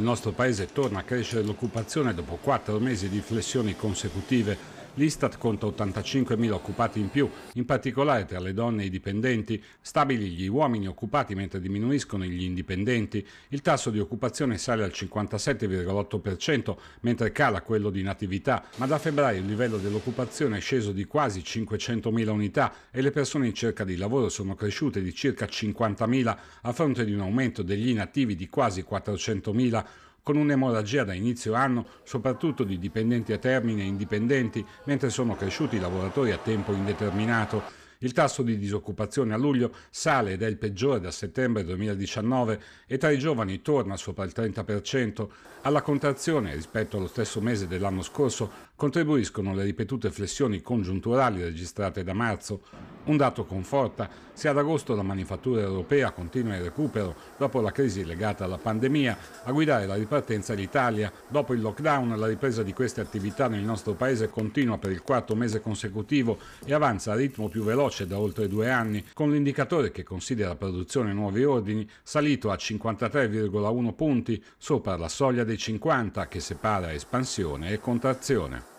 nel nostro paese torna a crescere l'occupazione dopo quattro mesi di flessioni consecutive L'Istat conta 85.000 occupati in più, in particolare tra le donne e i dipendenti, stabili gli uomini occupati mentre diminuiscono gli indipendenti. Il tasso di occupazione sale al 57,8%, mentre cala quello di natività, ma da febbraio il livello dell'occupazione è sceso di quasi 500.000 unità e le persone in cerca di lavoro sono cresciute di circa 50.000 a fronte di un aumento degli inattivi di quasi 400.000 con un'emorragia da inizio anno soprattutto di dipendenti a termine e indipendenti, mentre sono cresciuti i lavoratori a tempo indeterminato. Il tasso di disoccupazione a luglio sale ed è il peggiore da settembre 2019 e tra i giovani torna sopra il 30%. Alla contrazione rispetto allo stesso mese dell'anno scorso contribuiscono le ripetute flessioni congiunturali registrate da marzo. Un dato conforta, se ad agosto la manifattura europea continua il recupero dopo la crisi legata alla pandemia, a guidare la ripartenza è l'Italia. Dopo il lockdown la ripresa di queste attività nel nostro paese continua per il quarto mese consecutivo e avanza a ritmo più veloce da oltre due anni, con l'indicatore che considera produzione nuovi ordini salito a 53,1 punti sopra la soglia dei 50 che separa espansione e contrazione.